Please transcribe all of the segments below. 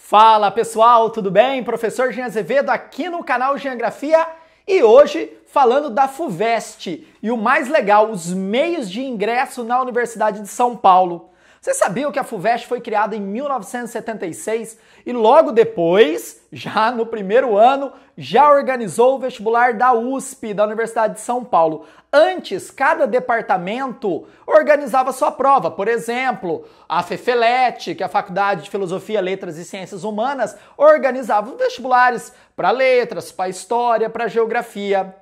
Fala pessoal, tudo bem? Professor Jean Azevedo aqui no canal Geografia e hoje falando da FUVEST e o mais legal, os meios de ingresso na Universidade de São Paulo. Você sabia que a FUVEST foi criada em 1976 e logo depois, já no primeiro ano, já organizou o vestibular da USP, da Universidade de São Paulo. Antes, cada departamento organizava sua prova. Por exemplo, a Fefelete, que é a Faculdade de Filosofia, Letras e Ciências Humanas, organizava vestibulares para letras, para história, para geografia.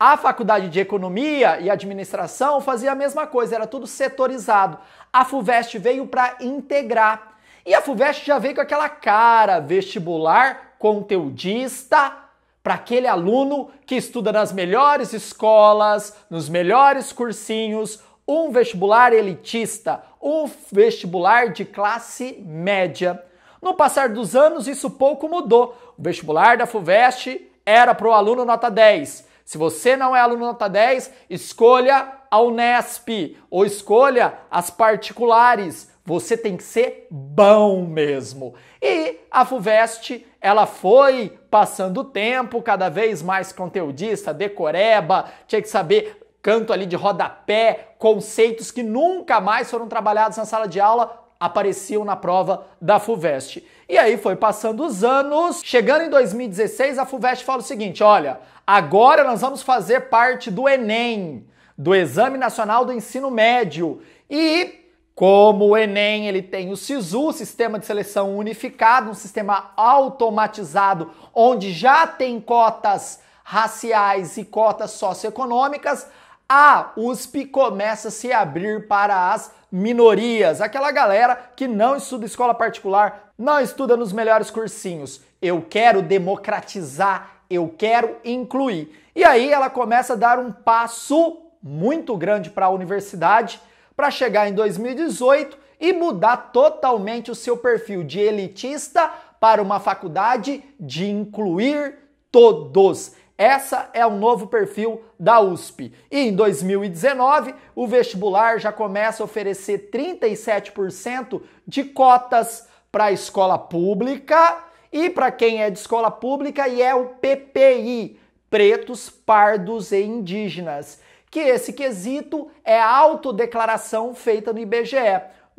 A faculdade de economia e administração fazia a mesma coisa, era tudo setorizado. A FUVEST veio para integrar. E a FUVEST já veio com aquela cara vestibular conteudista para aquele aluno que estuda nas melhores escolas, nos melhores cursinhos, um vestibular elitista, um vestibular de classe média. No passar dos anos, isso pouco mudou. O vestibular da FUVEST era para o aluno nota 10 se você não é aluno nota 10, escolha a Unesp ou escolha as particulares. Você tem que ser bom mesmo. E a FUVEST, ela foi passando o tempo, cada vez mais conteudista, decoreba, tinha que saber canto ali de rodapé, conceitos que nunca mais foram trabalhados na sala de aula, apareciam na prova da FUVEST. E aí foi passando os anos, chegando em 2016, a FUVEST fala o seguinte: olha, agora nós vamos fazer parte do Enem, do Exame Nacional do Ensino Médio. E como o Enem ele tem o SISU, Sistema de Seleção Unificado, um sistema automatizado onde já tem cotas raciais e cotas socioeconômicas, a USP começa a se abrir para as minorias, aquela galera que não estuda escola particular, não estuda nos melhores cursinhos. Eu quero democratizar, eu quero incluir. E aí ela começa a dar um passo muito grande para a universidade para chegar em 2018 e mudar totalmente o seu perfil de elitista para uma faculdade de incluir todos. Essa é o novo perfil da USP. E em 2019, o vestibular já começa a oferecer 37% de cotas para a escola pública e para quem é de escola pública e é o PPI, pretos, pardos e indígenas, que esse quesito é a autodeclaração feita no IBGE.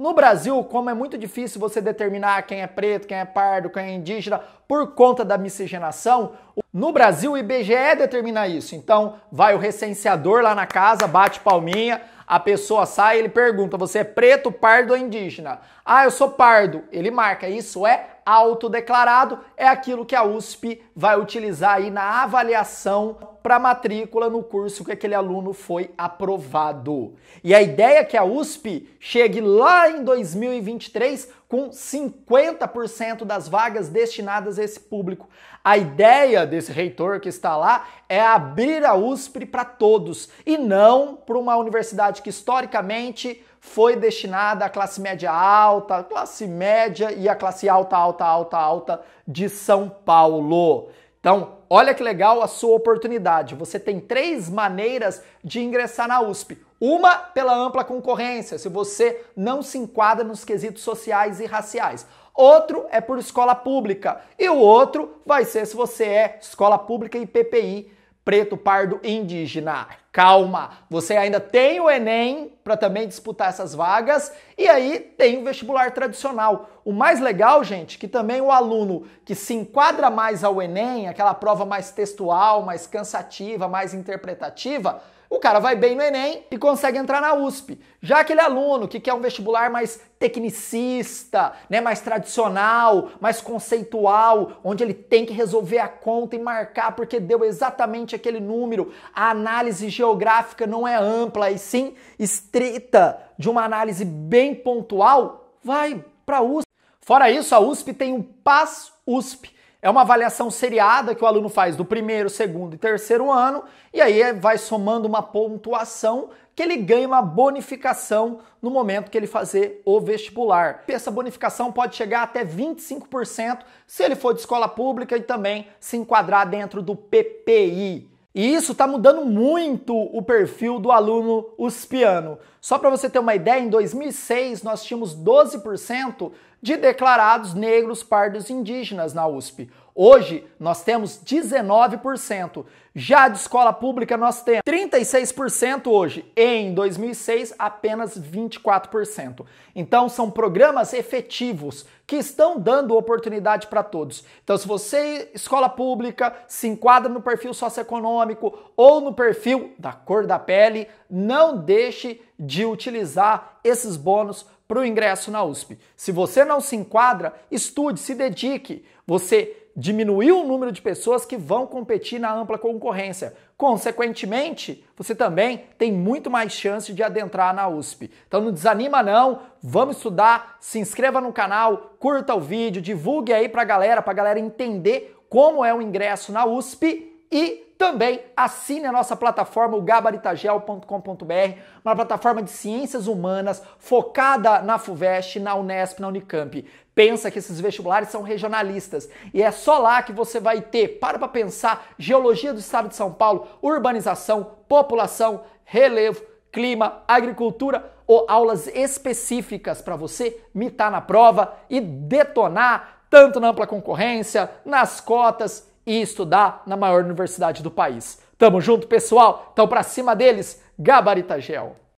No Brasil, como é muito difícil você determinar quem é preto, quem é pardo, quem é indígena, por conta da miscigenação, no Brasil o IBGE determina isso. Então, vai o recenseador lá na casa, bate palminha, a pessoa sai, ele pergunta: "Você é preto, pardo ou indígena?" "Ah, eu sou pardo." Ele marca. Isso é autodeclarado é aquilo que a USP vai utilizar aí na avaliação para matrícula no curso que aquele aluno foi aprovado. E a ideia é que a USP chegue lá em 2023 com 50% das vagas destinadas a esse público. A ideia desse reitor que está lá é abrir a USP para todos e não para uma universidade que historicamente foi destinada à classe média alta, classe média e à classe alta, alta, alta, alta de São Paulo. Então, olha que legal a sua oportunidade. Você tem três maneiras de ingressar na USP. Uma pela ampla concorrência, se você não se enquadra nos quesitos sociais e raciais. Outro é por escola pública. E o outro vai ser se você é escola pública e PPI, preto, pardo, indígena calma, você ainda tem o Enem para também disputar essas vagas e aí tem o vestibular tradicional. O mais legal, gente, que também o aluno que se enquadra mais ao Enem, aquela prova mais textual, mais cansativa, mais interpretativa, o cara vai bem no Enem e consegue entrar na USP. Já aquele aluno que quer um vestibular mais tecnicista, né, mais tradicional, mais conceitual, onde ele tem que resolver a conta e marcar porque deu exatamente aquele número, a análise geográfica não é ampla e sim estreita de uma análise bem pontual, vai para a USP. Fora isso, a USP tem um PAS USP. É uma avaliação seriada que o aluno faz do primeiro, segundo e terceiro ano, e aí é, vai somando uma pontuação que ele ganha uma bonificação no momento que ele fazer o vestibular. Essa bonificação pode chegar até 25% se ele for de escola pública e também se enquadrar dentro do PPI. E isso está mudando muito o perfil do aluno USPiano. Só para você ter uma ideia, em 2006 nós tínhamos 12% de declarados negros, pardos e indígenas na USP. Hoje nós temos 19%. Já de escola pública nós temos 36% hoje. Em 2006, apenas 24%. Então são programas efetivos que estão dando oportunidade para todos. Então se você escola pública se enquadra no perfil socioeconômico ou no perfil da cor da pele, não deixe de utilizar esses bônus para o ingresso na USP. Se você não se enquadra, estude, se dedique. Você diminuiu o número de pessoas que vão competir na ampla concorrência. Consequentemente, você também tem muito mais chance de adentrar na USP. Então não desanima não, vamos estudar, se inscreva no canal, curta o vídeo, divulgue aí para a galera, para a galera entender como é o ingresso na USP e também assine a nossa plataforma, o gabaritagel.com.br, uma plataforma de ciências humanas focada na FUVEST, na Unesp, na Unicamp. Pensa que esses vestibulares são regionalistas e é só lá que você vai ter, para para pensar, geologia do estado de São Paulo, urbanização, população, relevo, clima, agricultura ou aulas específicas para você mitar na prova e detonar tanto na ampla concorrência, nas cotas e estudar na maior universidade do país. Tamo junto, pessoal? Então, para cima deles, Gabarita Gel.